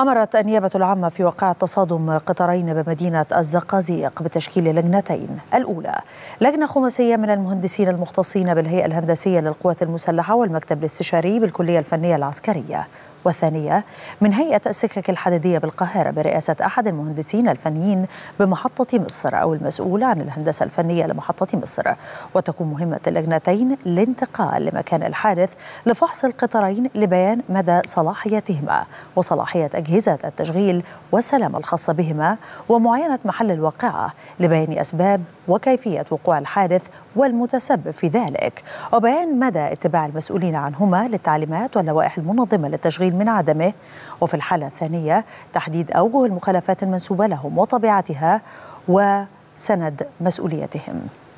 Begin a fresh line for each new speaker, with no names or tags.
أمرت النيابة العامة في وقاع تصادم قطارين بمدينة الزقازيق بتشكيل لجنتين الأولى لجنة خماسية من المهندسين المختصين بالهيئة الهندسية للقوات المسلحة والمكتب الاستشاري بالكلية الفنية العسكرية وثانية من هيئة السكك الحديدية بالقاهرة برئاسة أحد المهندسين الفنيين بمحطة مصر أو المسؤول عن الهندسة الفنية لمحطة مصر وتكون مهمة اللجنتين الانتقال لمكان الحادث لفحص القطرين لبيان مدى صلاحيتهما وصلاحية أجهزة التشغيل والسلامة الخاصة بهما ومعاينة محل الواقعة لبيان أسباب وكيفية وقوع الحادث والمتسبب في ذلك وبيان مدى اتباع المسؤولين عنهما للتعليمات واللوائح المنظمة للتشغيل من عدمه وفي الحالة الثانية تحديد أوجه المخالفات المنسوبة لهم وطبيعتها وسند مسؤوليتهم